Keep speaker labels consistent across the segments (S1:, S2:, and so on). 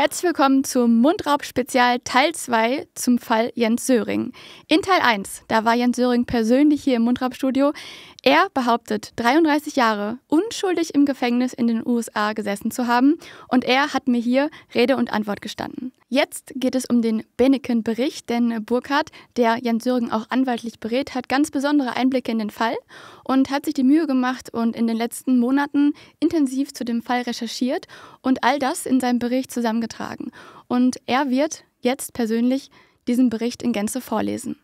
S1: Herzlich willkommen zum Mundraub-Spezial Teil 2 zum Fall Jens Söring. In Teil 1, da war Jens Söring persönlich hier im Mundraub-Studio. Er behauptet, 33 Jahre unschuldig im Gefängnis in den USA gesessen zu haben und er hat mir hier Rede und Antwort gestanden. Jetzt geht es um den Benneken-Bericht, denn Burkhardt, der Jens Sürgen auch anwaltlich berät, hat ganz besondere Einblicke in den Fall und hat sich die Mühe gemacht und in den letzten Monaten intensiv zu dem Fall recherchiert und all das in seinem Bericht zusammengetragen. Und er wird jetzt persönlich diesen Bericht in Gänze vorlesen.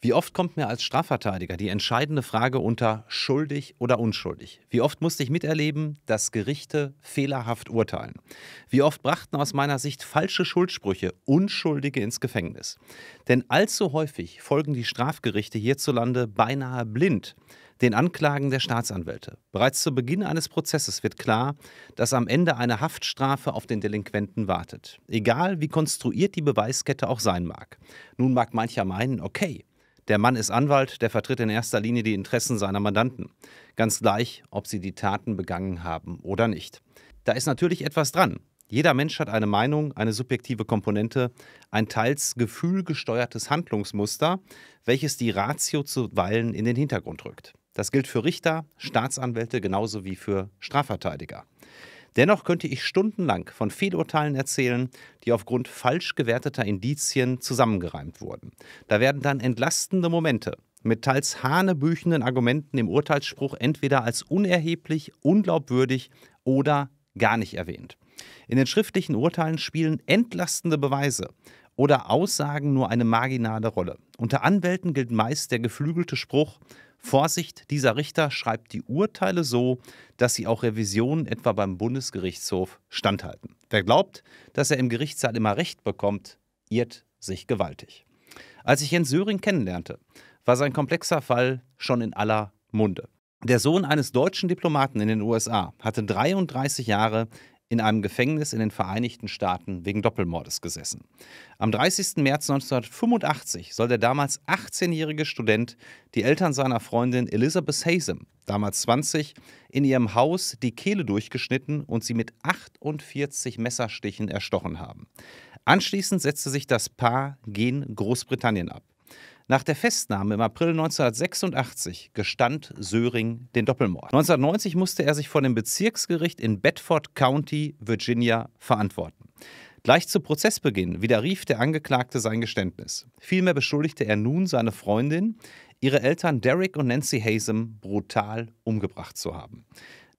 S1: Wie oft kommt mir als Strafverteidiger die entscheidende Frage unter schuldig oder unschuldig? Wie oft musste ich miterleben, dass Gerichte fehlerhaft urteilen? Wie oft brachten aus meiner Sicht falsche Schuldsprüche Unschuldige ins Gefängnis? Denn allzu häufig folgen die Strafgerichte hierzulande beinahe blind den Anklagen der Staatsanwälte. Bereits zu Beginn eines Prozesses wird klar, dass am Ende eine Haftstrafe auf den Delinquenten wartet. Egal, wie konstruiert die Beweiskette auch sein mag. Nun mag mancher meinen, okay, der Mann ist Anwalt, der vertritt in erster Linie die Interessen seiner Mandanten. Ganz gleich, ob sie die Taten begangen haben oder nicht. Da ist natürlich etwas dran. Jeder Mensch hat eine Meinung, eine subjektive Komponente, ein teils gefühlgesteuertes Handlungsmuster, welches die Ratio zuweilen in den Hintergrund rückt. Das gilt für Richter, Staatsanwälte genauso wie für Strafverteidiger. Dennoch könnte ich stundenlang von Fehlurteilen erzählen, die aufgrund falsch gewerteter Indizien zusammengereimt wurden. Da werden dann entlastende Momente mit teils hanebüchenden Argumenten im Urteilsspruch entweder als unerheblich, unglaubwürdig oder gar nicht erwähnt. In den schriftlichen Urteilen spielen entlastende Beweise oder Aussagen nur eine marginale Rolle. Unter Anwälten gilt meist der geflügelte Spruch, Vorsicht, dieser Richter schreibt die Urteile so, dass sie auch Revisionen etwa beim Bundesgerichtshof standhalten. Wer glaubt, dass er im Gerichtssaal immer Recht bekommt, irrt sich gewaltig. Als ich Jens Söring kennenlernte, war sein komplexer Fall schon in aller Munde. Der Sohn eines deutschen Diplomaten in den USA hatte 33 Jahre in einem Gefängnis in den Vereinigten Staaten wegen Doppelmordes gesessen. Am 30. März 1985 soll der damals 18-jährige Student die Eltern seiner Freundin Elizabeth Hazem, damals 20, in ihrem Haus die Kehle durchgeschnitten und sie mit 48 Messerstichen erstochen haben. Anschließend setzte sich das Paar gen Großbritannien ab. Nach der Festnahme im April 1986 gestand Söring den Doppelmord. 1990 musste er sich vor dem Bezirksgericht in Bedford County, Virginia, verantworten. Gleich zu Prozessbeginn widerrief der Angeklagte sein Geständnis. Vielmehr beschuldigte er nun seine Freundin, ihre Eltern Derek und Nancy Hazem brutal umgebracht zu haben.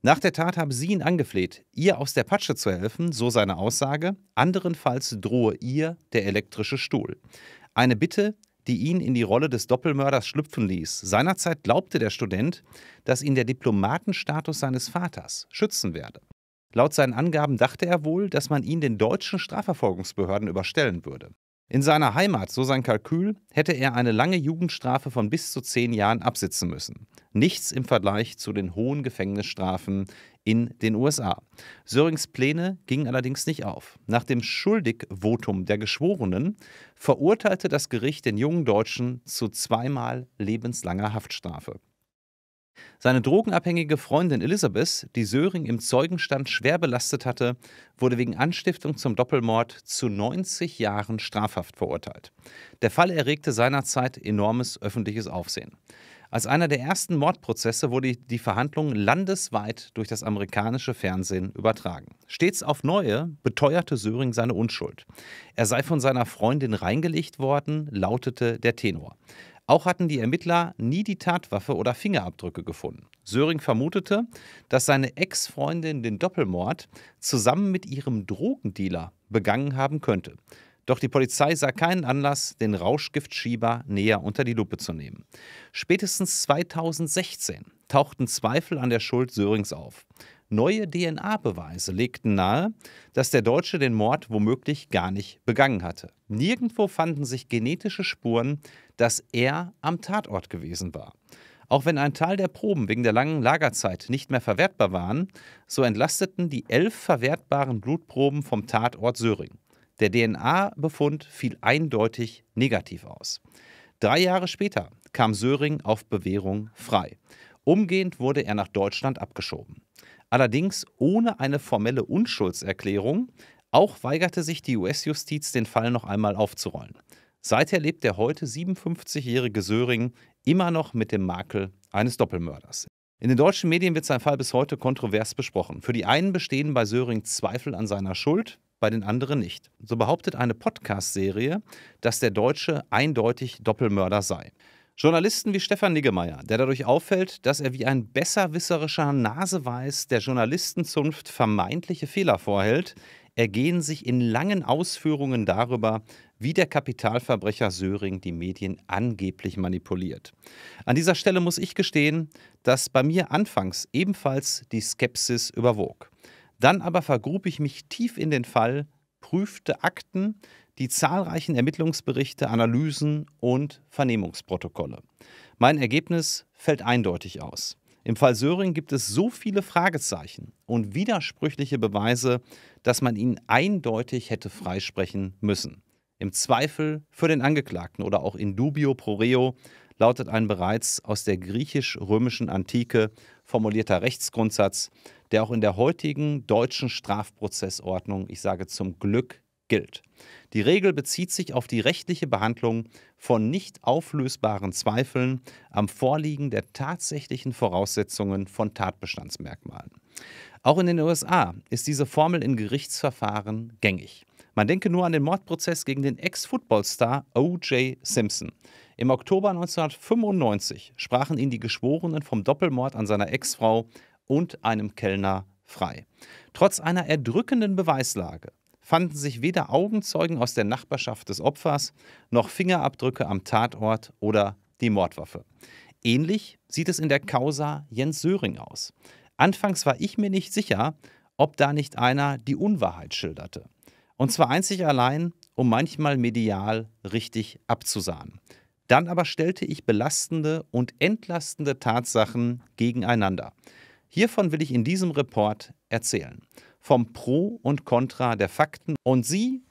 S1: Nach der Tat habe sie ihn angefleht, ihr aus der Patsche zu helfen, so seine Aussage, anderenfalls drohe ihr der elektrische Stuhl. Eine Bitte, die ihn in die Rolle des Doppelmörders schlüpfen ließ. Seinerzeit glaubte der Student, dass ihn der Diplomatenstatus seines Vaters schützen werde. Laut seinen Angaben dachte er wohl, dass man ihn den deutschen Strafverfolgungsbehörden überstellen würde. In seiner Heimat, so sein Kalkül, hätte er eine lange Jugendstrafe von bis zu zehn Jahren absitzen müssen. Nichts im Vergleich zu den hohen Gefängnisstrafen in den USA. Sörings Pläne gingen allerdings nicht auf. Nach dem Schuldigvotum der Geschworenen verurteilte das Gericht den jungen Deutschen zu zweimal lebenslanger Haftstrafe. Seine drogenabhängige Freundin Elizabeth, die Söring im Zeugenstand schwer belastet hatte, wurde wegen Anstiftung zum Doppelmord zu 90 Jahren strafhaft verurteilt. Der Fall erregte seinerzeit enormes öffentliches Aufsehen. Als einer der ersten Mordprozesse wurde die Verhandlung landesweit durch das amerikanische Fernsehen übertragen. Stets auf neue beteuerte Söring seine Unschuld. Er sei von seiner Freundin reingelegt worden, lautete der Tenor. Auch hatten die Ermittler nie die Tatwaffe oder Fingerabdrücke gefunden. Söring vermutete, dass seine Ex-Freundin den Doppelmord zusammen mit ihrem Drogendealer begangen haben könnte. Doch die Polizei sah keinen Anlass, den Rauschgiftschieber näher unter die Lupe zu nehmen. Spätestens 2016 tauchten Zweifel an der Schuld Sörings auf. Neue DNA-Beweise legten nahe, dass der Deutsche den Mord womöglich gar nicht begangen hatte. Nirgendwo fanden sich genetische Spuren, dass er am Tatort gewesen war. Auch wenn ein Teil der Proben wegen der langen Lagerzeit nicht mehr verwertbar waren, so entlasteten die elf verwertbaren Blutproben vom Tatort Söring. Der DNA-Befund fiel eindeutig negativ aus. Drei Jahre später kam Söring auf Bewährung frei. Umgehend wurde er nach Deutschland abgeschoben. Allerdings ohne eine formelle Unschuldserklärung. Auch weigerte sich die US-Justiz, den Fall noch einmal aufzurollen. Seither lebt der heute 57-jährige Söring immer noch mit dem Makel eines Doppelmörders. In den deutschen Medien wird sein Fall bis heute kontrovers besprochen. Für die einen bestehen bei Söring Zweifel an seiner Schuld, bei den anderen nicht. So behauptet eine Podcast-Serie, dass der Deutsche eindeutig Doppelmörder sei. Journalisten wie Stefan Niggemeier, der dadurch auffällt, dass er wie ein besserwisserischer Naseweis der Journalistenzunft vermeintliche Fehler vorhält, ergehen sich in langen Ausführungen darüber, wie der Kapitalverbrecher Söring die Medien angeblich manipuliert. An dieser Stelle muss ich gestehen, dass bei mir anfangs ebenfalls die Skepsis überwog. Dann aber vergrub ich mich tief in den Fall, prüfte Akten, die zahlreichen Ermittlungsberichte, Analysen und Vernehmungsprotokolle. Mein Ergebnis fällt eindeutig aus. Im Fall Söring gibt es so viele Fragezeichen und widersprüchliche Beweise, dass man ihn eindeutig hätte freisprechen müssen. Im Zweifel für den Angeklagten oder auch in dubio pro reo lautet ein bereits aus der griechisch-römischen Antike formulierter Rechtsgrundsatz, der auch in der heutigen deutschen Strafprozessordnung, ich sage zum Glück, gilt. Die Regel bezieht sich auf die rechtliche Behandlung von nicht auflösbaren Zweifeln am Vorliegen der tatsächlichen Voraussetzungen von Tatbestandsmerkmalen. Auch in den USA ist diese Formel in Gerichtsverfahren gängig. Man denke nur an den Mordprozess gegen den Ex-Footballstar O.J. Simpson. Im Oktober 1995 sprachen ihn die Geschworenen vom Doppelmord an seiner Ex-Frau und einem Kellner frei. Trotz einer erdrückenden Beweislage fanden sich weder Augenzeugen aus der Nachbarschaft des Opfers noch Fingerabdrücke am Tatort oder die Mordwaffe. Ähnlich sieht es in der Causa Jens Söring aus. Anfangs war ich mir nicht sicher, ob da nicht einer die Unwahrheit schilderte. Und zwar einzig allein, um manchmal medial richtig abzusahnen. Dann aber stellte ich belastende und entlastende Tatsachen gegeneinander. Hiervon will ich in diesem Report erzählen vom Pro und Contra der Fakten. Und Sie,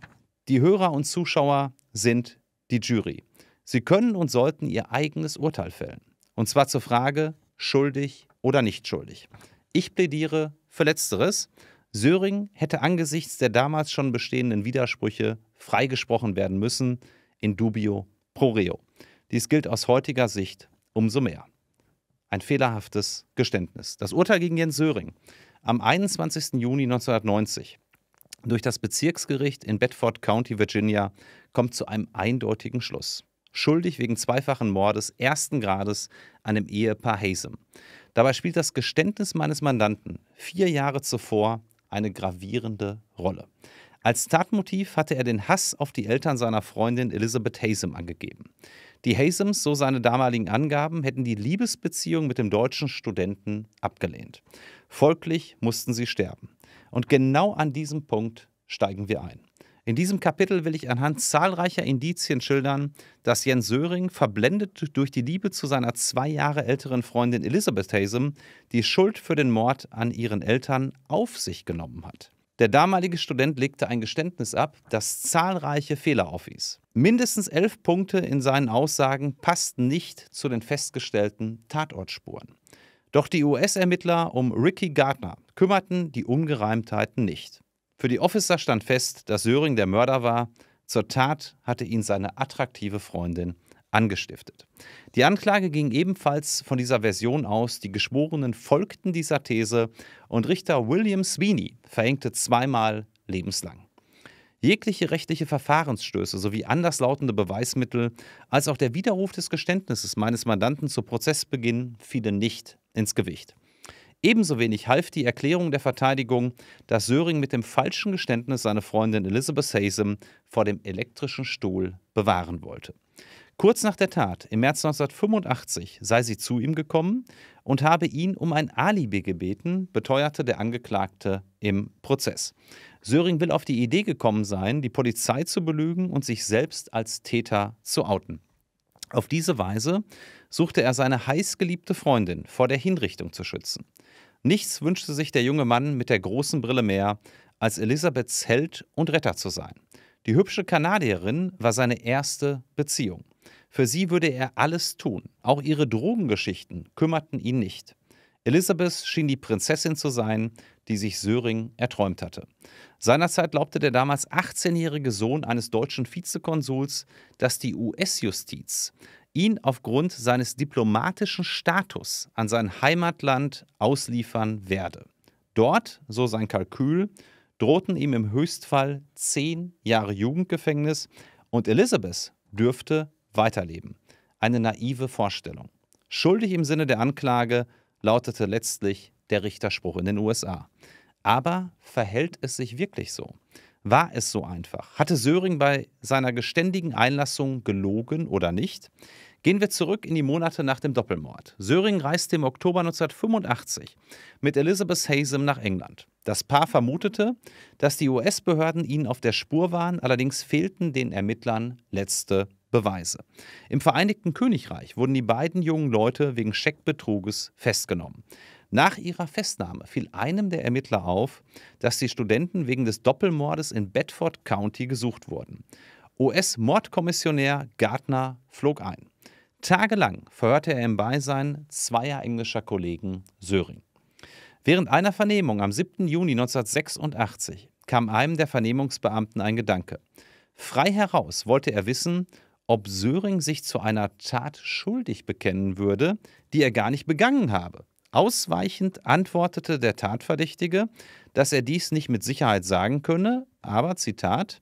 S1: die Hörer und Zuschauer, sind die Jury. Sie können und sollten Ihr eigenes Urteil fällen. Und zwar zur Frage, schuldig oder nicht schuldig. Ich plädiere für Letzteres. Söring hätte angesichts der damals schon bestehenden Widersprüche freigesprochen werden müssen, in dubio pro reo. Dies gilt aus heutiger Sicht umso mehr. Ein fehlerhaftes Geständnis. Das Urteil gegen Jens Söring am 21. Juni 1990 durch das Bezirksgericht in Bedford County, Virginia, kommt zu einem eindeutigen Schluss. Schuldig wegen zweifachen Mordes ersten Grades an dem Ehepaar Hazem. Dabei spielt das Geständnis meines Mandanten vier Jahre zuvor eine gravierende Rolle. Als Tatmotiv hatte er den Hass auf die Eltern seiner Freundin Elizabeth Hazem angegeben. Die Hazems, so seine damaligen Angaben, hätten die Liebesbeziehung mit dem deutschen Studenten abgelehnt. Folglich mussten sie sterben. Und genau an diesem Punkt steigen wir ein. In diesem Kapitel will ich anhand zahlreicher Indizien schildern, dass Jens Söring, verblendet durch die Liebe zu seiner zwei Jahre älteren Freundin Elisabeth Hazem, die Schuld für den Mord an ihren Eltern auf sich genommen hat. Der damalige Student legte ein Geständnis ab, das zahlreiche Fehler aufwies. Mindestens elf Punkte in seinen Aussagen passten nicht zu den festgestellten Tatortspuren. Doch die US-Ermittler um Ricky Gardner kümmerten die Ungereimtheiten nicht. Für die Officer stand fest, dass Söring der Mörder war. Zur Tat hatte ihn seine attraktive Freundin angestiftet. Die Anklage ging ebenfalls von dieser Version aus, die Geschworenen folgten dieser These und Richter William Sweeney verhängte zweimal lebenslang. Jegliche rechtliche Verfahrensstöße sowie anderslautende Beweismittel als auch der Widerruf des Geständnisses meines Mandanten zu Prozessbeginn fielen nicht ins Gewicht. Ebenso wenig half die Erklärung der Verteidigung, dass Söring mit dem falschen Geständnis seine Freundin Elizabeth Hazem vor dem elektrischen Stuhl bewahren wollte. Kurz nach der Tat, im März 1985, sei sie zu ihm gekommen und habe ihn um ein Alibi gebeten, beteuerte der Angeklagte im Prozess. Söring will auf die Idee gekommen sein, die Polizei zu belügen und sich selbst als Täter zu outen. Auf diese Weise suchte er seine heißgeliebte Freundin vor der Hinrichtung zu schützen. Nichts wünschte sich der junge Mann mit der großen Brille mehr, als Elisabeths Held und Retter zu sein. Die hübsche Kanadierin war seine erste Beziehung. Für sie würde er alles tun. Auch ihre Drogengeschichten kümmerten ihn nicht. Elisabeth schien die Prinzessin zu sein, die sich Söring erträumt hatte. Seinerzeit glaubte der damals 18-jährige Sohn eines deutschen Vizekonsuls, dass die US-Justiz ihn aufgrund seines diplomatischen Status an sein Heimatland ausliefern werde. Dort, so sein Kalkül, drohten ihm im Höchstfall zehn Jahre Jugendgefängnis und Elizabeth dürfte weiterleben. Eine naive Vorstellung. Schuldig im Sinne der Anklage lautete letztlich der Richterspruch in den USA. Aber verhält es sich wirklich so? War es so einfach? Hatte Söring bei seiner geständigen Einlassung gelogen oder nicht? Gehen wir zurück in die Monate nach dem Doppelmord. Söring reiste im Oktober 1985 mit Elizabeth Hazem nach England. Das Paar vermutete, dass die US-Behörden ihnen auf der Spur waren, allerdings fehlten den Ermittlern letzte Beweise. Im Vereinigten Königreich wurden die beiden jungen Leute wegen Scheckbetruges festgenommen. Nach ihrer Festnahme fiel einem der Ermittler auf, dass die Studenten wegen des Doppelmordes in Bedford County gesucht wurden. US-Mordkommissionär Gardner flog ein. Tagelang verhörte er im Beisein zweier englischer Kollegen Söring. Während einer Vernehmung am 7. Juni 1986 kam einem der Vernehmungsbeamten ein Gedanke. Frei heraus wollte er wissen, ob Söring sich zu einer Tat schuldig bekennen würde, die er gar nicht begangen habe. Ausweichend antwortete der Tatverdächtige, dass er dies nicht mit Sicherheit sagen könne, aber Zitat,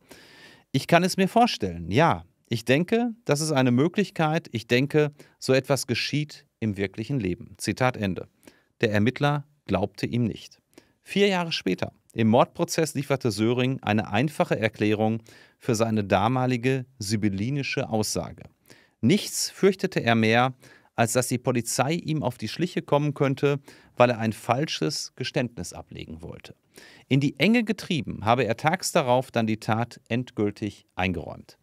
S1: ich kann es mir vorstellen, ja, ich denke, das ist eine Möglichkeit, ich denke, so etwas geschieht im wirklichen Leben. Zitat Ende. Der Ermittler glaubte ihm nicht. Vier Jahre später im Mordprozess lieferte Söring eine einfache Erklärung für seine damalige sibyllinische Aussage. Nichts fürchtete er mehr, als dass die Polizei ihm auf die Schliche kommen könnte, weil er ein falsches Geständnis ablegen wollte. In die Enge getrieben habe er tags darauf dann die Tat endgültig eingeräumt.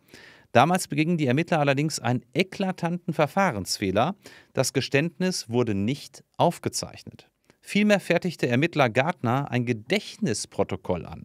S1: Damals begingen die Ermittler allerdings einen eklatanten Verfahrensfehler. Das Geständnis wurde nicht aufgezeichnet. Vielmehr fertigte Ermittler Gartner ein Gedächtnisprotokoll an.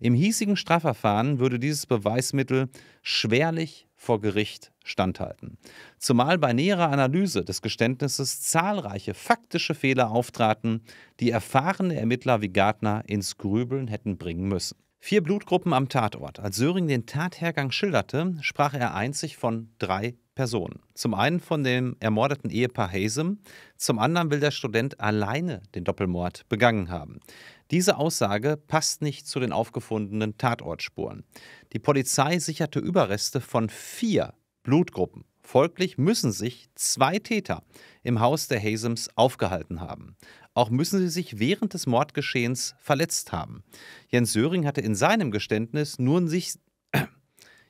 S1: Im hiesigen Strafverfahren würde dieses Beweismittel schwerlich vor Gericht standhalten. Zumal bei näherer Analyse des Geständnisses zahlreiche faktische Fehler auftraten, die erfahrene Ermittler wie Gartner ins Grübeln hätten bringen müssen. Vier Blutgruppen am Tatort. Als Söring den Tathergang schilderte, sprach er einzig von drei Personen. Zum einen von dem ermordeten Ehepaar Hazem, zum anderen will der Student alleine den Doppelmord begangen haben. Diese Aussage passt nicht zu den aufgefundenen Tatortspuren. Die Polizei sicherte Überreste von vier Blutgruppen. Folglich müssen sich zwei Täter im Haus der Hazems aufgehalten haben. Auch müssen sie sich während des Mordgeschehens verletzt haben. Jens Söring hatte in seinem Geständnis nur sich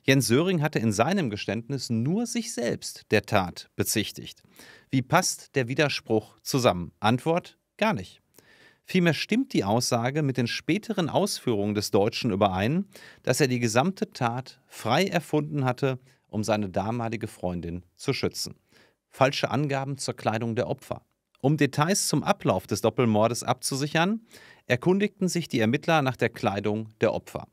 S1: Jens Söring hatte in seinem Geständnis nur sich selbst der Tat bezichtigt. Wie passt der Widerspruch zusammen? Antwort: gar nicht. Vielmehr stimmt die Aussage mit den späteren Ausführungen des Deutschen überein, dass er die gesamte Tat frei erfunden hatte, um seine damalige Freundin zu schützen. Falsche Angaben zur Kleidung der Opfer. Um Details zum Ablauf des Doppelmordes abzusichern, erkundigten sich die Ermittler nach der Kleidung der Opfer.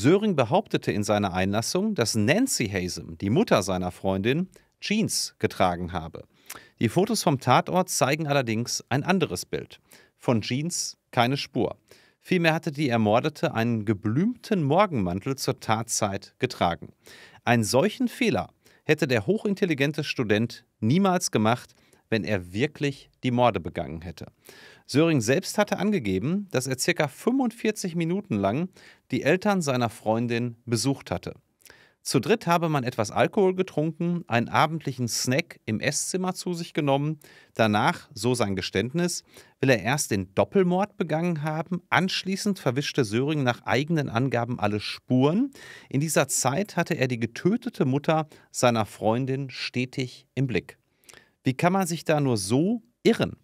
S1: Söring behauptete in seiner Einlassung, dass Nancy Hazem, die Mutter seiner Freundin, Jeans getragen habe. Die Fotos vom Tatort zeigen allerdings ein anderes Bild. Von Jeans keine Spur. Vielmehr hatte die Ermordete einen geblümten Morgenmantel zur Tatzeit getragen. Einen solchen Fehler hätte der hochintelligente Student niemals gemacht, wenn er wirklich die Morde begangen hätte. Söring selbst hatte angegeben, dass er ca. 45 Minuten lang die Eltern seiner Freundin besucht hatte. Zu dritt habe man etwas Alkohol getrunken, einen abendlichen Snack im Esszimmer zu sich genommen. Danach, so sein Geständnis, will er erst den Doppelmord begangen haben. Anschließend verwischte Söring nach eigenen Angaben alle Spuren. In dieser Zeit hatte er die getötete Mutter seiner Freundin stetig im Blick. Wie kann man sich da nur so irren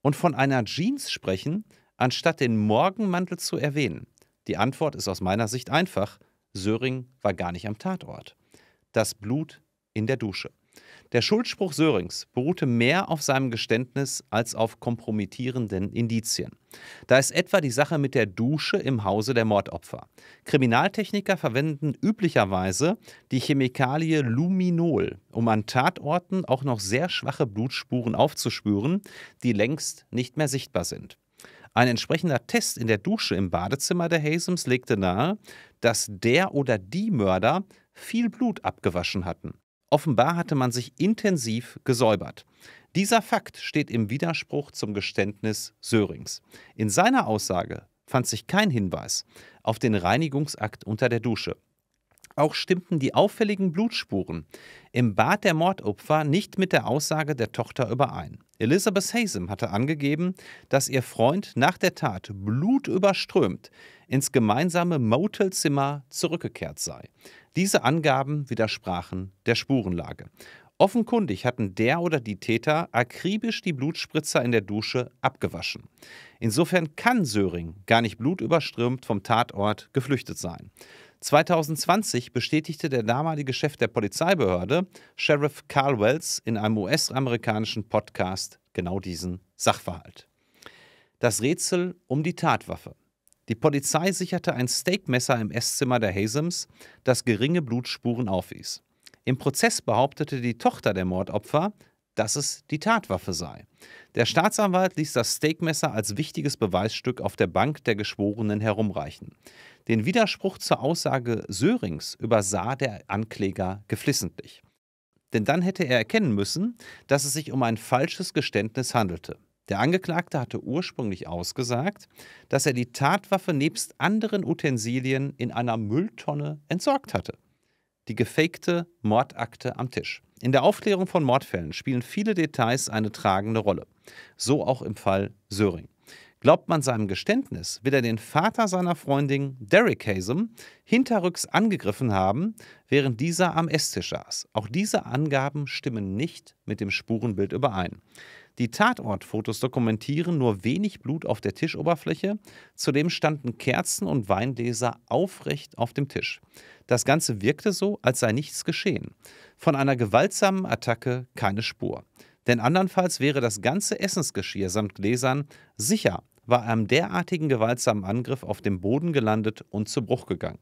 S1: und von einer Jeans sprechen, anstatt den Morgenmantel zu erwähnen? Die Antwort ist aus meiner Sicht einfach. Söring war gar nicht am Tatort. Das Blut in der Dusche. Der Schuldspruch Sörings beruhte mehr auf seinem Geständnis als auf kompromittierenden Indizien. Da ist etwa die Sache mit der Dusche im Hause der Mordopfer. Kriminaltechniker verwenden üblicherweise die Chemikalie Luminol, um an Tatorten auch noch sehr schwache Blutspuren aufzuspüren, die längst nicht mehr sichtbar sind. Ein entsprechender Test in der Dusche im Badezimmer der Hazems legte nahe, dass der oder die Mörder viel Blut abgewaschen hatten. Offenbar hatte man sich intensiv gesäubert. Dieser Fakt steht im Widerspruch zum Geständnis Sörings. In seiner Aussage fand sich kein Hinweis auf den Reinigungsakt unter der Dusche auch stimmten die auffälligen Blutspuren im Bad der Mordopfer nicht mit der Aussage der Tochter überein. Elizabeth Hazem hatte angegeben, dass ihr Freund nach der Tat blutüberströmt ins gemeinsame Motelzimmer zurückgekehrt sei. Diese Angaben widersprachen der Spurenlage. Offenkundig hatten der oder die Täter akribisch die Blutspritzer in der Dusche abgewaschen. Insofern kann Söring gar nicht blutüberströmt vom Tatort geflüchtet sein. 2020 bestätigte der damalige Chef der Polizeibehörde, Sheriff Carl Wells, in einem US-amerikanischen Podcast genau diesen Sachverhalt. Das Rätsel um die Tatwaffe. Die Polizei sicherte ein Steakmesser im Esszimmer der Hazems, das geringe Blutspuren aufwies. Im Prozess behauptete die Tochter der Mordopfer, dass es die Tatwaffe sei. Der Staatsanwalt ließ das Steakmesser als wichtiges Beweisstück auf der Bank der Geschworenen herumreichen. Den Widerspruch zur Aussage Sörings übersah der Ankläger geflissentlich. Denn dann hätte er erkennen müssen, dass es sich um ein falsches Geständnis handelte. Der Angeklagte hatte ursprünglich ausgesagt, dass er die Tatwaffe nebst anderen Utensilien in einer Mülltonne entsorgt hatte. Die gefakte Mordakte am Tisch. In der Aufklärung von Mordfällen spielen viele Details eine tragende Rolle. So auch im Fall Söring. Glaubt man seinem Geständnis, wird er den Vater seiner Freundin, Derek Hazem, hinterrücks angegriffen haben, während dieser am Esstisch saß. Auch diese Angaben stimmen nicht mit dem Spurenbild überein. Die Tatortfotos dokumentieren nur wenig Blut auf der Tischoberfläche. Zudem standen Kerzen und Weingläser aufrecht auf dem Tisch. Das Ganze wirkte so, als sei nichts geschehen. Von einer gewaltsamen Attacke keine Spur. Denn andernfalls wäre das ganze Essensgeschirr samt Gläsern sicher war einem derartigen gewaltsamen Angriff auf dem Boden gelandet und zu Bruch gegangen.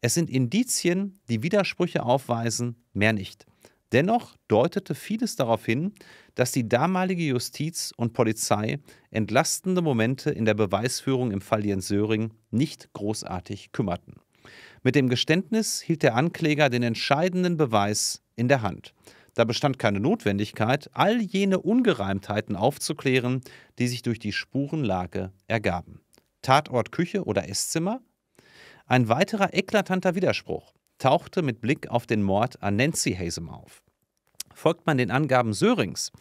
S1: Es sind Indizien, die Widersprüche aufweisen, mehr nicht. Dennoch deutete vieles darauf hin, dass die damalige Justiz und Polizei entlastende Momente in der Beweisführung im Fall Jens Söring nicht großartig kümmerten. Mit dem Geständnis hielt der Ankläger den entscheidenden Beweis in der Hand. Da bestand keine Notwendigkeit, all jene Ungereimtheiten aufzuklären, die sich durch die Spurenlage ergaben. Tatort Küche oder Esszimmer? Ein weiterer eklatanter Widerspruch tauchte mit Blick auf den Mord an Nancy Hazem auf. Folgt man den Angaben Sörings,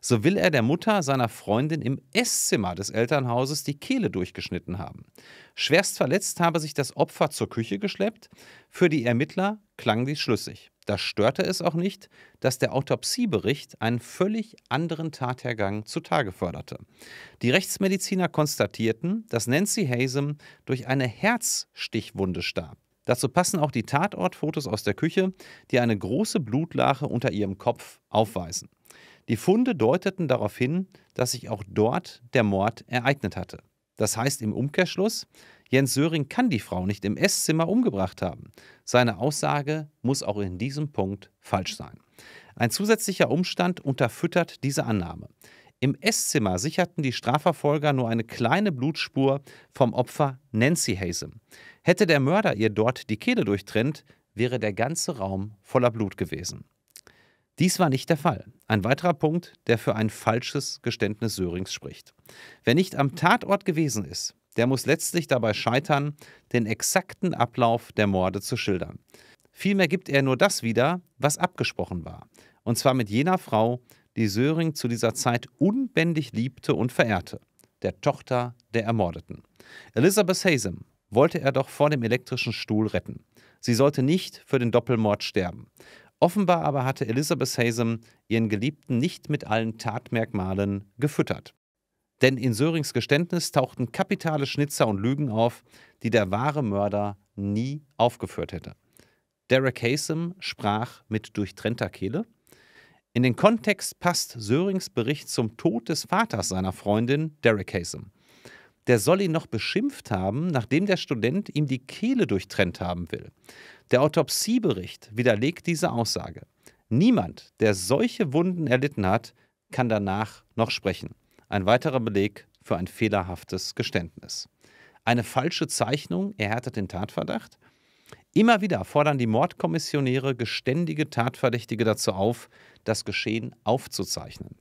S1: so will er der Mutter seiner Freundin im Esszimmer des Elternhauses die Kehle durchgeschnitten haben. Schwerst verletzt habe sich das Opfer zur Küche geschleppt. Für die Ermittler klang dies schlüssig. Da störte es auch nicht, dass der Autopsiebericht einen völlig anderen Tathergang zutage förderte. Die Rechtsmediziner konstatierten, dass Nancy Hazem durch eine Herzstichwunde starb. Dazu passen auch die Tatortfotos aus der Küche, die eine große Blutlache unter ihrem Kopf aufweisen. Die Funde deuteten darauf hin, dass sich auch dort der Mord ereignet hatte. Das heißt im Umkehrschluss, Jens Söring kann die Frau nicht im Esszimmer umgebracht haben. Seine Aussage muss auch in diesem Punkt falsch sein. Ein zusätzlicher Umstand unterfüttert diese Annahme. Im Esszimmer sicherten die Strafverfolger nur eine kleine Blutspur vom Opfer Nancy Hasem. Hätte der Mörder ihr dort die Kehle durchtrennt, wäre der ganze Raum voller Blut gewesen. Dies war nicht der Fall. Ein weiterer Punkt, der für ein falsches Geständnis Sörings spricht. Wer nicht am Tatort gewesen ist, der muss letztlich dabei scheitern, den exakten Ablauf der Morde zu schildern. Vielmehr gibt er nur das wieder, was abgesprochen war. Und zwar mit jener Frau, die Söring zu dieser Zeit unbändig liebte und verehrte, der Tochter der Ermordeten. Elizabeth Hazem wollte er doch vor dem elektrischen Stuhl retten. Sie sollte nicht für den Doppelmord sterben. Offenbar aber hatte Elizabeth Hazem ihren Geliebten nicht mit allen Tatmerkmalen gefüttert. Denn in Sörings Geständnis tauchten kapitale Schnitzer und Lügen auf, die der wahre Mörder nie aufgeführt hätte. Derek Kasem sprach mit durchtrennter Kehle. In den Kontext passt Sörings Bericht zum Tod des Vaters seiner Freundin, Derek Kasem. Der soll ihn noch beschimpft haben, nachdem der Student ihm die Kehle durchtrennt haben will. Der Autopsiebericht widerlegt diese Aussage. Niemand, der solche Wunden erlitten hat, kann danach noch sprechen. Ein weiterer Beleg für ein fehlerhaftes Geständnis. Eine falsche Zeichnung erhärtet den Tatverdacht. Immer wieder fordern die Mordkommissionäre geständige Tatverdächtige dazu auf, das Geschehen aufzuzeichnen.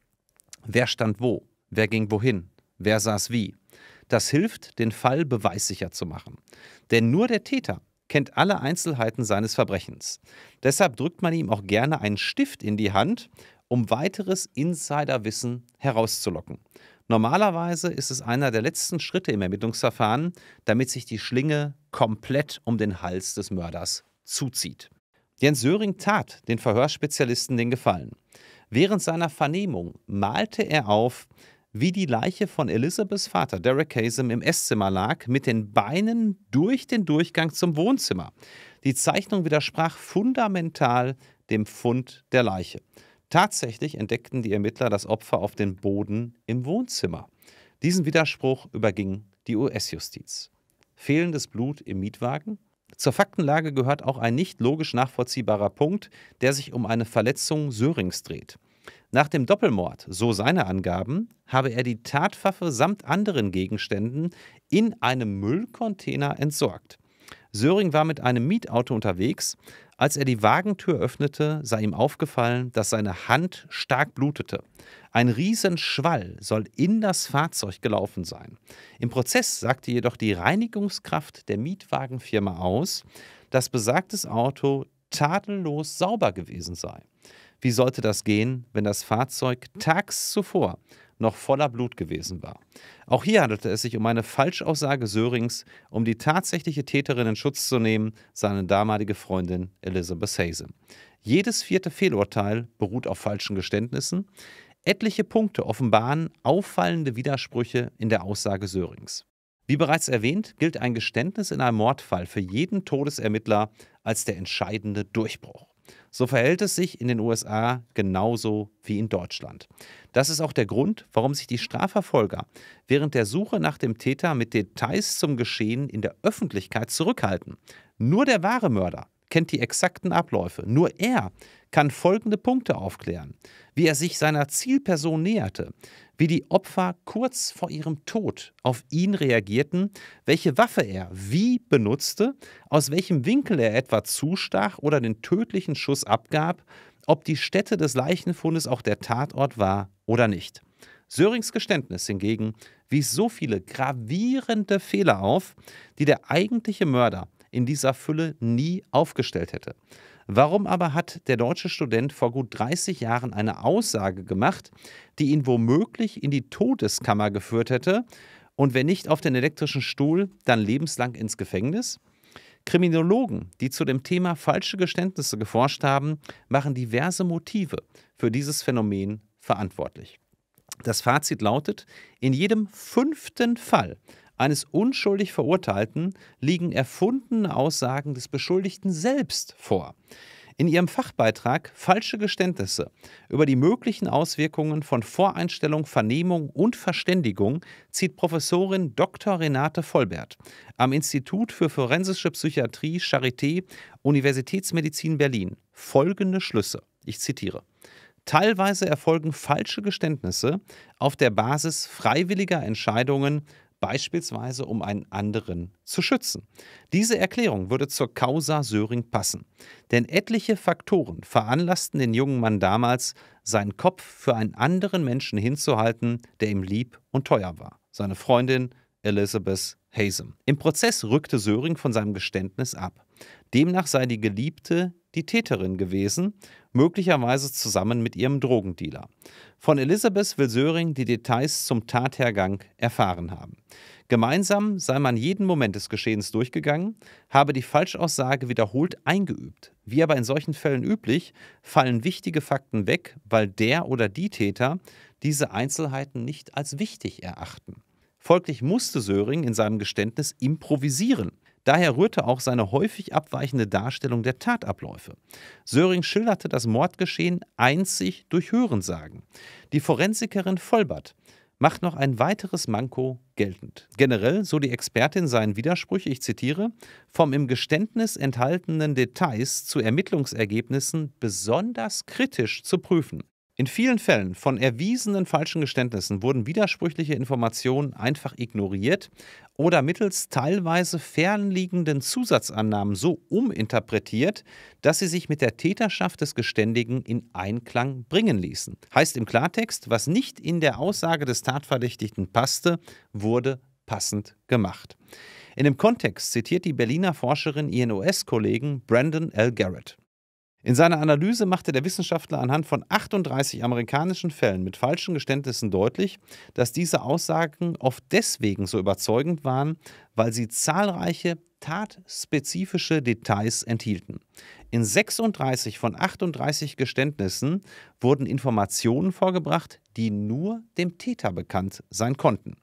S1: Wer stand wo? Wer ging wohin? Wer saß wie? Das hilft, den Fall beweissicher zu machen. Denn nur der Täter kennt alle Einzelheiten seines Verbrechens. Deshalb drückt man ihm auch gerne einen Stift in die Hand um weiteres Insiderwissen herauszulocken. Normalerweise ist es einer der letzten Schritte im Ermittlungsverfahren, damit sich die Schlinge komplett um den Hals des Mörders zuzieht. Jens Söring tat den Verhörspezialisten den Gefallen. Während seiner Vernehmung malte er auf, wie die Leiche von Elizabeths Vater Derek Kasem im Esszimmer lag, mit den Beinen durch den Durchgang zum Wohnzimmer. Die Zeichnung widersprach fundamental dem Fund der Leiche. Tatsächlich entdeckten die Ermittler das Opfer auf dem Boden im Wohnzimmer. Diesen Widerspruch überging die US-Justiz. Fehlendes Blut im Mietwagen? Zur Faktenlage gehört auch ein nicht logisch nachvollziehbarer Punkt, der sich um eine Verletzung Sörings dreht. Nach dem Doppelmord, so seine Angaben, habe er die Tatwaffe samt anderen Gegenständen in einem Müllcontainer entsorgt. Söring war mit einem Mietauto unterwegs, als er die Wagentür öffnete, sei ihm aufgefallen, dass seine Hand stark blutete. Ein Riesenschwall soll in das Fahrzeug gelaufen sein. Im Prozess sagte jedoch die Reinigungskraft der Mietwagenfirma aus, dass besagtes Auto tadellos sauber gewesen sei. Wie sollte das gehen, wenn das Fahrzeug tags zuvor noch voller Blut gewesen war. Auch hier handelte es sich um eine Falschaussage Sörings, um die tatsächliche Täterin in Schutz zu nehmen, seine damalige Freundin Elizabeth Hazen. Jedes vierte Fehlurteil beruht auf falschen Geständnissen. Etliche Punkte offenbaren auffallende Widersprüche in der Aussage Sörings. Wie bereits erwähnt, gilt ein Geständnis in einem Mordfall für jeden Todesermittler als der entscheidende Durchbruch. So verhält es sich in den USA genauso wie in Deutschland. Das ist auch der Grund, warum sich die Strafverfolger während der Suche nach dem Täter mit Details zum Geschehen in der Öffentlichkeit zurückhalten. Nur der wahre Mörder kennt die exakten Abläufe. Nur er kann folgende Punkte aufklären. Wie er sich seiner Zielperson näherte, wie die Opfer kurz vor ihrem Tod auf ihn reagierten, welche Waffe er wie benutzte, aus welchem Winkel er etwa zustach oder den tödlichen Schuss abgab, ob die Stätte des Leichenfundes auch der Tatort war oder nicht. Sörings Geständnis hingegen wies so viele gravierende Fehler auf, die der eigentliche Mörder in dieser Fülle nie aufgestellt hätte. Warum aber hat der deutsche Student vor gut 30 Jahren eine Aussage gemacht, die ihn womöglich in die Todeskammer geführt hätte und wenn nicht auf den elektrischen Stuhl, dann lebenslang ins Gefängnis? Kriminologen, die zu dem Thema falsche Geständnisse geforscht haben, machen diverse Motive für dieses Phänomen verantwortlich. Das Fazit lautet, in jedem fünften Fall eines unschuldig Verurteilten liegen erfundene Aussagen des Beschuldigten selbst vor. In ihrem Fachbeitrag Falsche Geständnisse über die möglichen Auswirkungen von Voreinstellung, Vernehmung und Verständigung zieht Professorin Dr. Renate Vollbert am Institut für forensische Psychiatrie Charité Universitätsmedizin Berlin folgende Schlüsse. Ich zitiere. Teilweise erfolgen falsche Geständnisse auf der Basis freiwilliger Entscheidungen beispielsweise um einen anderen zu schützen. Diese Erklärung würde zur Causa Söring passen, denn etliche Faktoren veranlassten den jungen Mann damals, seinen Kopf für einen anderen Menschen hinzuhalten, der ihm lieb und teuer war, seine Freundin Elizabeth Hazem. Im Prozess rückte Söring von seinem Geständnis ab. Demnach sei die Geliebte die Täterin gewesen, möglicherweise zusammen mit ihrem Drogendealer. Von Elisabeth will Söring die Details zum Tathergang erfahren haben. Gemeinsam sei man jeden Moment des Geschehens durchgegangen, habe die Falschaussage wiederholt eingeübt. Wie aber in solchen Fällen üblich, fallen wichtige Fakten weg, weil der oder die Täter diese Einzelheiten nicht als wichtig erachten. Folglich musste Söring in seinem Geständnis improvisieren. Daher rührte auch seine häufig abweichende Darstellung der Tatabläufe. Söring schilderte das Mordgeschehen einzig durch Hörensagen. Die Forensikerin Vollbart macht noch ein weiteres Manko geltend. Generell, so die Expertin, seien Widersprüche, ich zitiere, vom im Geständnis enthaltenen Details zu Ermittlungsergebnissen besonders kritisch zu prüfen. In vielen Fällen von erwiesenen falschen Geständnissen wurden widersprüchliche Informationen einfach ignoriert oder mittels teilweise fernliegenden Zusatzannahmen so uminterpretiert, dass sie sich mit der Täterschaft des Geständigen in Einklang bringen ließen. Heißt im Klartext, was nicht in der Aussage des Tatverdächtigen passte, wurde passend gemacht. In dem Kontext zitiert die Berliner Forscherin ihren US-Kollegen Brandon L. Garrett. In seiner Analyse machte der Wissenschaftler anhand von 38 amerikanischen Fällen mit falschen Geständnissen deutlich, dass diese Aussagen oft deswegen so überzeugend waren, weil sie zahlreiche tatspezifische Details enthielten. In 36 von 38 Geständnissen wurden Informationen vorgebracht, die nur dem Täter bekannt sein konnten.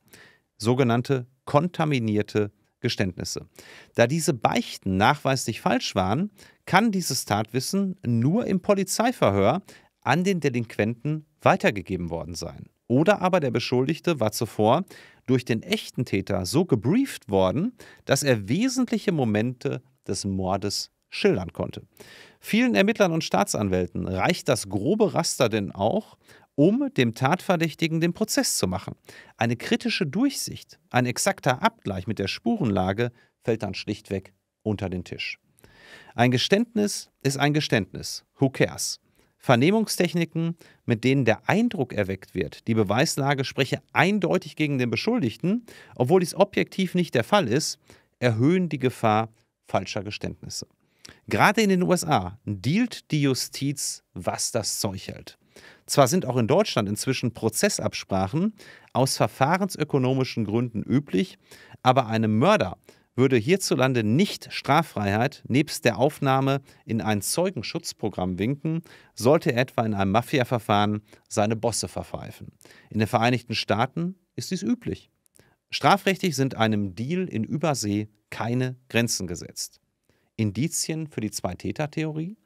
S1: Sogenannte kontaminierte Geständnisse. Da diese Beichten nachweislich falsch waren, kann dieses Tatwissen nur im Polizeiverhör an den Delinquenten weitergegeben worden sein. Oder aber der Beschuldigte war zuvor durch den echten Täter so gebrieft worden, dass er wesentliche Momente des Mordes schildern konnte. Vielen Ermittlern und Staatsanwälten reicht das grobe Raster denn auch, um dem Tatverdächtigen den Prozess zu machen. Eine kritische Durchsicht, ein exakter Abgleich mit der Spurenlage fällt dann schlichtweg unter den Tisch. Ein Geständnis ist ein Geständnis. Who cares? Vernehmungstechniken, mit denen der Eindruck erweckt wird, die Beweislage spreche eindeutig gegen den Beschuldigten, obwohl dies objektiv nicht der Fall ist, erhöhen die Gefahr falscher Geständnisse. Gerade in den USA dealt die Justiz, was das Zeug hält. Zwar sind auch in Deutschland inzwischen Prozessabsprachen aus verfahrensökonomischen Gründen üblich, aber einem Mörder würde hierzulande nicht Straffreiheit nebst der Aufnahme in ein Zeugenschutzprogramm winken, sollte er etwa in einem Mafiaverfahren seine Bosse verpfeifen. In den Vereinigten Staaten ist dies üblich. Strafrechtlich sind einem Deal in Übersee keine Grenzen gesetzt. Indizien für die zweitäter theorie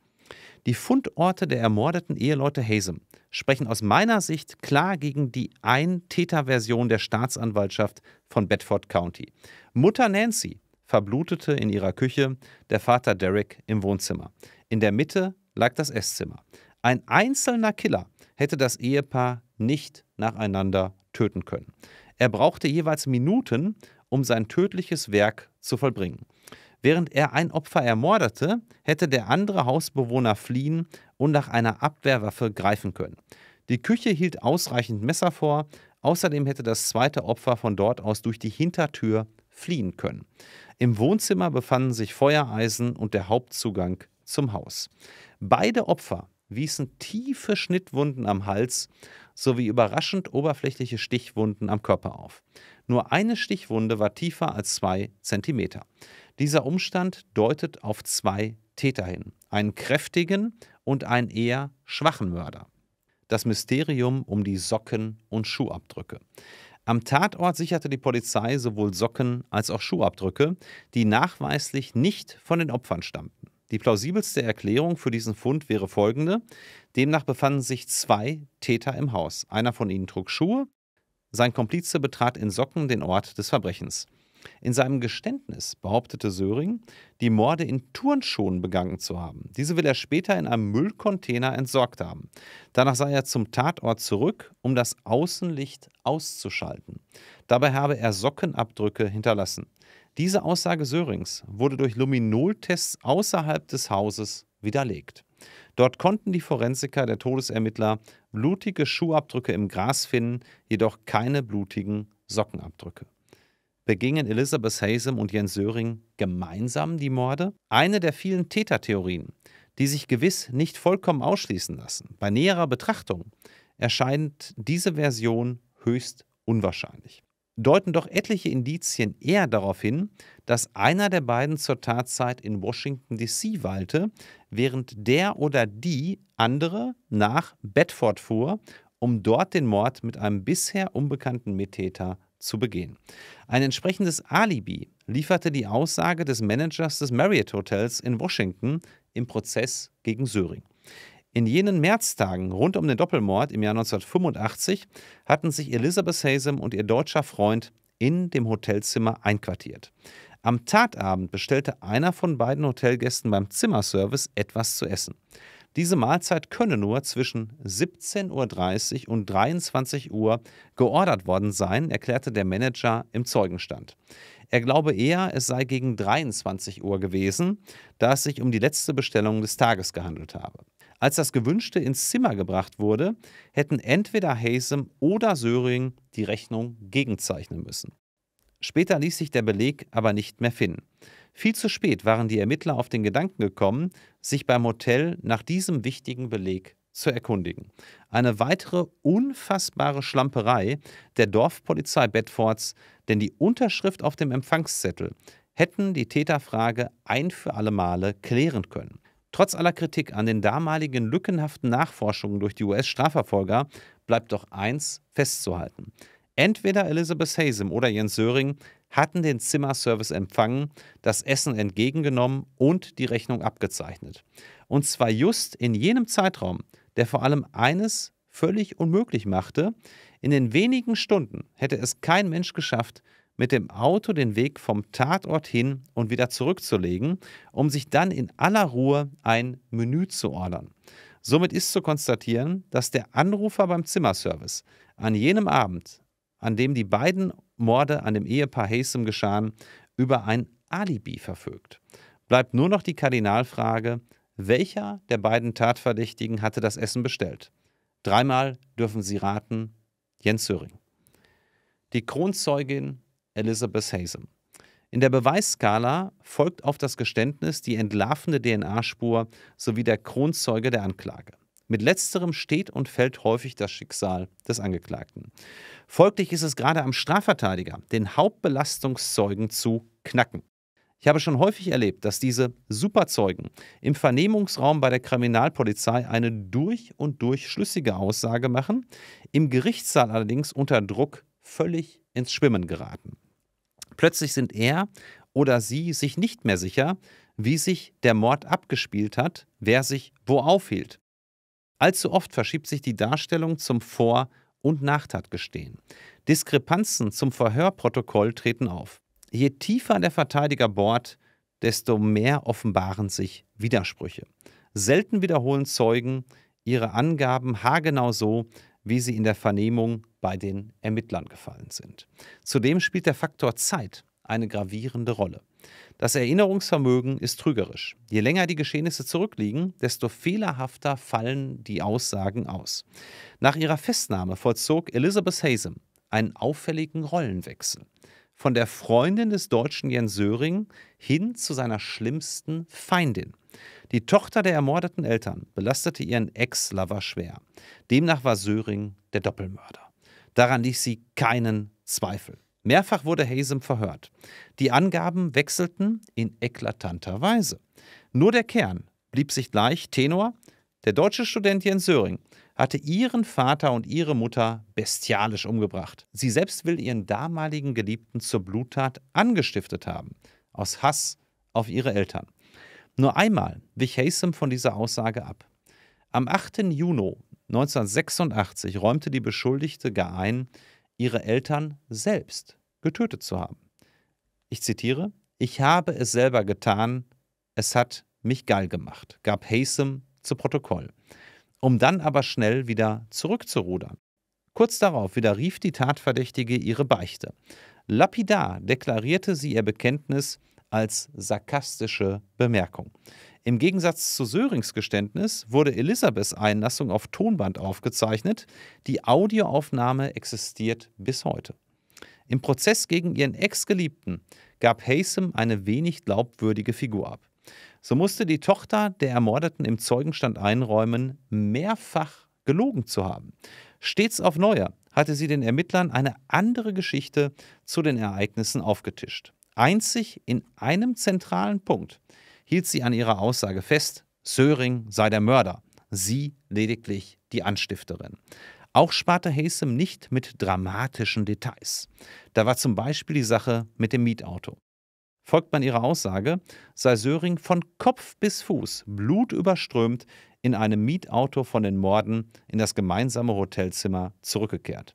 S1: Die Fundorte der ermordeten Eheleute Hazem sprechen aus meiner Sicht klar gegen die Eintäterversion der Staatsanwaltschaft von Bedford County. Mutter Nancy verblutete in ihrer Küche, der Vater Derek im Wohnzimmer. In der Mitte lag das Esszimmer. Ein einzelner Killer hätte das Ehepaar nicht nacheinander töten können. Er brauchte jeweils Minuten, um sein tödliches Werk zu vollbringen. Während er ein Opfer ermordete, hätte der andere Hausbewohner fliehen, und nach einer Abwehrwaffe greifen können. Die Küche hielt ausreichend Messer vor, außerdem hätte das zweite Opfer von dort aus durch die Hintertür fliehen können. Im Wohnzimmer befanden sich Feuereisen und der Hauptzugang zum Haus. Beide Opfer wiesen tiefe Schnittwunden am Hals sowie überraschend oberflächliche Stichwunden am Körper auf. Nur eine Stichwunde war tiefer als zwei Zentimeter. Dieser Umstand deutet auf zwei Täter hin: einen kräftigen und einen eher schwachen Mörder. Das Mysterium um die Socken und Schuhabdrücke. Am Tatort sicherte die Polizei sowohl Socken als auch Schuhabdrücke, die nachweislich nicht von den Opfern stammten. Die plausibelste Erklärung für diesen Fund wäre folgende. Demnach befanden sich zwei Täter im Haus. Einer von ihnen trug Schuhe, sein Komplize betrat in Socken den Ort des Verbrechens. In seinem Geständnis behauptete Söring, die Morde in Turnschuhen begangen zu haben. Diese will er später in einem Müllcontainer entsorgt haben. Danach sei er zum Tatort zurück, um das Außenlicht auszuschalten. Dabei habe er Sockenabdrücke hinterlassen. Diese Aussage Sörings wurde durch Luminoltests außerhalb des Hauses widerlegt. Dort konnten die Forensiker der Todesermittler blutige Schuhabdrücke im Gras finden, jedoch keine blutigen Sockenabdrücke begingen Elizabeth Hazem und Jens Söring gemeinsam die Morde? Eine der vielen Tätertheorien, die sich gewiss nicht vollkommen ausschließen lassen. Bei näherer Betrachtung erscheint diese Version höchst unwahrscheinlich. Deuten doch etliche Indizien eher darauf hin, dass einer der beiden zur Tatzeit in Washington DC walte, während der oder die andere nach Bedford fuhr, um dort den Mord mit einem bisher unbekannten Mittäter zu begehen. Ein entsprechendes Alibi lieferte die Aussage des Managers des Marriott Hotels in Washington im Prozess gegen Söring. In jenen Märztagen rund um den Doppelmord im Jahr 1985 hatten sich Elizabeth Hazem und ihr deutscher Freund in dem Hotelzimmer einquartiert. Am Tatabend bestellte einer von beiden Hotelgästen beim Zimmerservice etwas zu essen. Diese Mahlzeit könne nur zwischen 17.30 Uhr und 23 Uhr geordert worden sein, erklärte der Manager im Zeugenstand. Er glaube eher, es sei gegen 23 Uhr gewesen, da es sich um die letzte Bestellung des Tages gehandelt habe. Als das Gewünschte ins Zimmer gebracht wurde, hätten entweder Hasem oder Söring die Rechnung gegenzeichnen müssen. Später ließ sich der Beleg aber nicht mehr finden. Viel zu spät waren die Ermittler auf den Gedanken gekommen, sich beim Hotel nach diesem wichtigen Beleg zu erkundigen. Eine weitere unfassbare Schlamperei der Dorfpolizei Bedfords, denn die Unterschrift auf dem Empfangszettel hätten die Täterfrage ein für alle Male klären können. Trotz aller Kritik an den damaligen lückenhaften Nachforschungen durch die US-Strafverfolger bleibt doch eins festzuhalten. Entweder Elizabeth Hazem oder Jens Söring hatten den Zimmerservice empfangen, das Essen entgegengenommen und die Rechnung abgezeichnet. Und zwar just in jenem Zeitraum, der vor allem eines völlig unmöglich machte, in den wenigen Stunden hätte es kein Mensch geschafft, mit dem Auto den Weg vom Tatort hin und wieder zurückzulegen, um sich dann in aller Ruhe ein Menü zu ordern. Somit ist zu konstatieren, dass der Anrufer beim Zimmerservice an jenem Abend, an dem die beiden Morde an dem Ehepaar Haysom geschahen, über ein Alibi verfügt. Bleibt nur noch die Kardinalfrage, welcher der beiden Tatverdächtigen hatte das Essen bestellt? Dreimal dürfen Sie raten, Jens Söring. Die Kronzeugin Elizabeth Hazem. In der Beweisskala folgt auf das Geständnis die entlarvende DNA-Spur sowie der Kronzeuge der Anklage. Mit letzterem steht und fällt häufig das Schicksal des Angeklagten. Folglich ist es gerade am Strafverteidiger, den Hauptbelastungszeugen zu knacken. Ich habe schon häufig erlebt, dass diese Superzeugen im Vernehmungsraum bei der Kriminalpolizei eine durch und durch schlüssige Aussage machen, im Gerichtssaal allerdings unter Druck völlig ins Schwimmen geraten. Plötzlich sind er oder sie sich nicht mehr sicher, wie sich der Mord abgespielt hat, wer sich wo aufhielt Allzu oft verschiebt sich die Darstellung zum Vor- und Nachtatgestehen. Diskrepanzen zum Verhörprotokoll treten auf. Je tiefer der Verteidiger bohrt, desto mehr offenbaren sich Widersprüche. Selten wiederholen Zeugen ihre Angaben haargenau so, wie sie in der Vernehmung bei den Ermittlern gefallen sind. Zudem spielt der Faktor Zeit eine gravierende Rolle. Das Erinnerungsvermögen ist trügerisch. Je länger die Geschehnisse zurückliegen, desto fehlerhafter fallen die Aussagen aus. Nach ihrer Festnahme vollzog Elizabeth Hazem einen auffälligen Rollenwechsel. Von der Freundin des deutschen Jens Söring hin zu seiner schlimmsten Feindin. Die Tochter der ermordeten Eltern belastete ihren Ex-Lover schwer. Demnach war Söring der Doppelmörder. Daran ließ sie keinen Zweifel. Mehrfach wurde Hazem verhört. Die Angaben wechselten in eklatanter Weise. Nur der Kern blieb sich gleich Tenor, der deutsche Student Jens Söring hatte ihren Vater und ihre Mutter bestialisch umgebracht. Sie selbst will ihren damaligen Geliebten zur Bluttat angestiftet haben, aus Hass auf ihre Eltern. Nur einmal wich Hazem von dieser Aussage ab. Am 8. Juni 1986 räumte die Beschuldigte gar ein, ihre Eltern selbst getötet zu haben. Ich zitiere, ich habe es selber getan, es hat mich geil gemacht, gab Haysem zu Protokoll, um dann aber schnell wieder zurückzurudern. Kurz darauf widerrief die Tatverdächtige ihre Beichte. Lapidar deklarierte sie ihr Bekenntnis als sarkastische Bemerkung. Im Gegensatz zu Sörings Geständnis wurde Elisabeths Einlassung auf Tonband aufgezeichnet. Die Audioaufnahme existiert bis heute. Im Prozess gegen ihren Ex-Geliebten gab Haysem eine wenig glaubwürdige Figur ab. So musste die Tochter der Ermordeten im Zeugenstand einräumen, mehrfach gelogen zu haben. Stets auf Neue hatte sie den Ermittlern eine andere Geschichte zu den Ereignissen aufgetischt. Einzig in einem zentralen Punkt – hielt sie an ihrer Aussage fest, Söring sei der Mörder, sie lediglich die Anstifterin. Auch sparte Hasem nicht mit dramatischen Details. Da war zum Beispiel die Sache mit dem Mietauto. Folgt man ihrer Aussage, sei Söring von Kopf bis Fuß blutüberströmt in einem Mietauto von den Morden in das gemeinsame Hotelzimmer zurückgekehrt.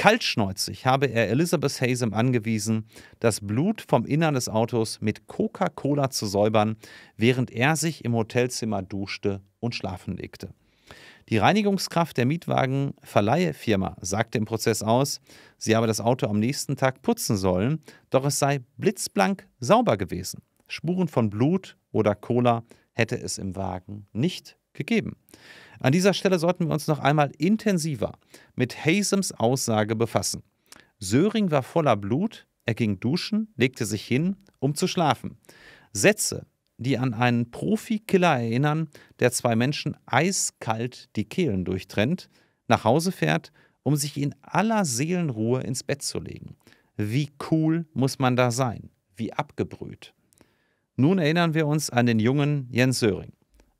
S1: Kaltschnäuzig habe er Elizabeth Hazem angewiesen, das Blut vom Innern des Autos mit Coca-Cola zu säubern, während er sich im Hotelzimmer duschte und schlafen legte. Die Reinigungskraft der Mietwagenverleihefirma sagte im Prozess aus, sie habe das Auto am nächsten Tag putzen sollen, doch es sei blitzblank sauber gewesen. Spuren von Blut oder Cola hätte es im Wagen nicht gegeben. An dieser Stelle sollten wir uns noch einmal intensiver mit Hasems Aussage befassen. Söring war voller Blut, er ging duschen, legte sich hin, um zu schlafen. Sätze, die an einen Profikiller erinnern, der zwei Menschen eiskalt die Kehlen durchtrennt, nach Hause fährt, um sich in aller Seelenruhe ins Bett zu legen. Wie cool muss man da sein? Wie abgebrüht. Nun erinnern wir uns an den jungen Jens Söring.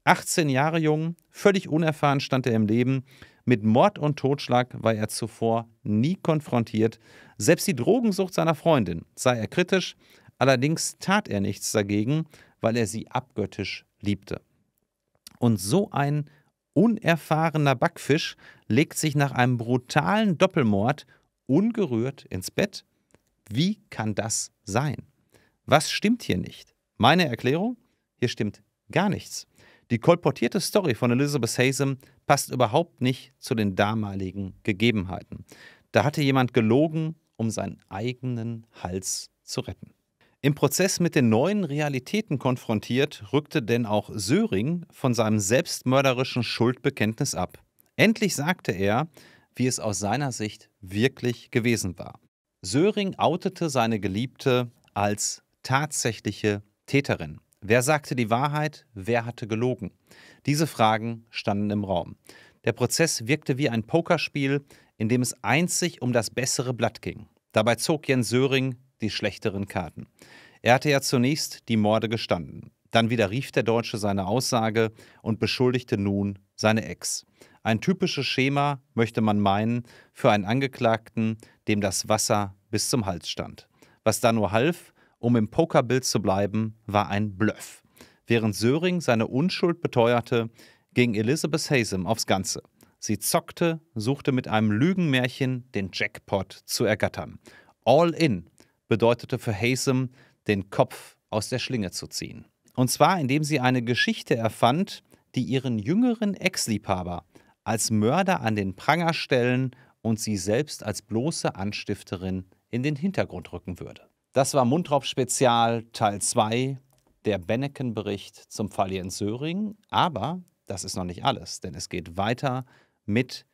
S1: 18 Jahre jung, völlig unerfahren stand er im Leben. Mit Mord und Totschlag war er zuvor nie konfrontiert. Selbst die Drogensucht seiner Freundin sei er kritisch, allerdings tat er nichts dagegen, weil er sie abgöttisch liebte. Und so ein unerfahrener Backfisch legt sich nach einem brutalen Doppelmord ungerührt ins Bett. Wie kann das sein? Was stimmt hier nicht? Meine Erklärung, hier stimmt gar nichts. Die kolportierte Story von Elizabeth Hazem passt überhaupt nicht zu den damaligen Gegebenheiten. Da hatte jemand gelogen, um seinen eigenen Hals zu retten. Im Prozess mit den neuen Realitäten konfrontiert, rückte denn auch Söring von seinem selbstmörderischen Schuldbekenntnis ab. Endlich sagte er, wie es aus seiner Sicht wirklich gewesen war. Söring outete seine Geliebte als tatsächliche Täterin. Wer sagte die Wahrheit? Wer hatte gelogen? Diese Fragen standen im Raum. Der Prozess wirkte wie ein Pokerspiel, in dem es einzig um das bessere Blatt ging. Dabei zog Jens Söring die schlechteren Karten. Er hatte ja zunächst die Morde gestanden. Dann widerrief der Deutsche seine Aussage und beschuldigte nun seine Ex. Ein typisches Schema, möchte man meinen, für einen Angeklagten, dem das Wasser bis zum Hals stand. Was da nur half, um im Pokerbild zu bleiben, war ein Bluff. Während Söring seine Unschuld beteuerte, ging Elizabeth Hazem aufs Ganze. Sie zockte, suchte mit einem Lügenmärchen den Jackpot zu ergattern. All in bedeutete für Hazem, den Kopf aus der Schlinge zu ziehen. Und zwar, indem sie eine Geschichte erfand, die ihren jüngeren Ex-Liebhaber als Mörder an den Pranger stellen und sie selbst als bloße Anstifterin in den Hintergrund rücken würde. Das war Mundraub-Spezial Teil 2, der Benneken-Bericht zum Fall Jens Söring. Aber das ist noch nicht alles, denn es geht weiter mit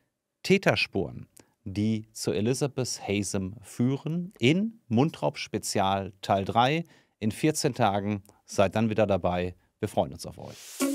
S1: Täterspuren, die zu Elizabeth Hazem führen in Mundraub-Spezial Teil 3 in 14 Tagen. Seid dann wieder dabei. Wir freuen uns auf euch.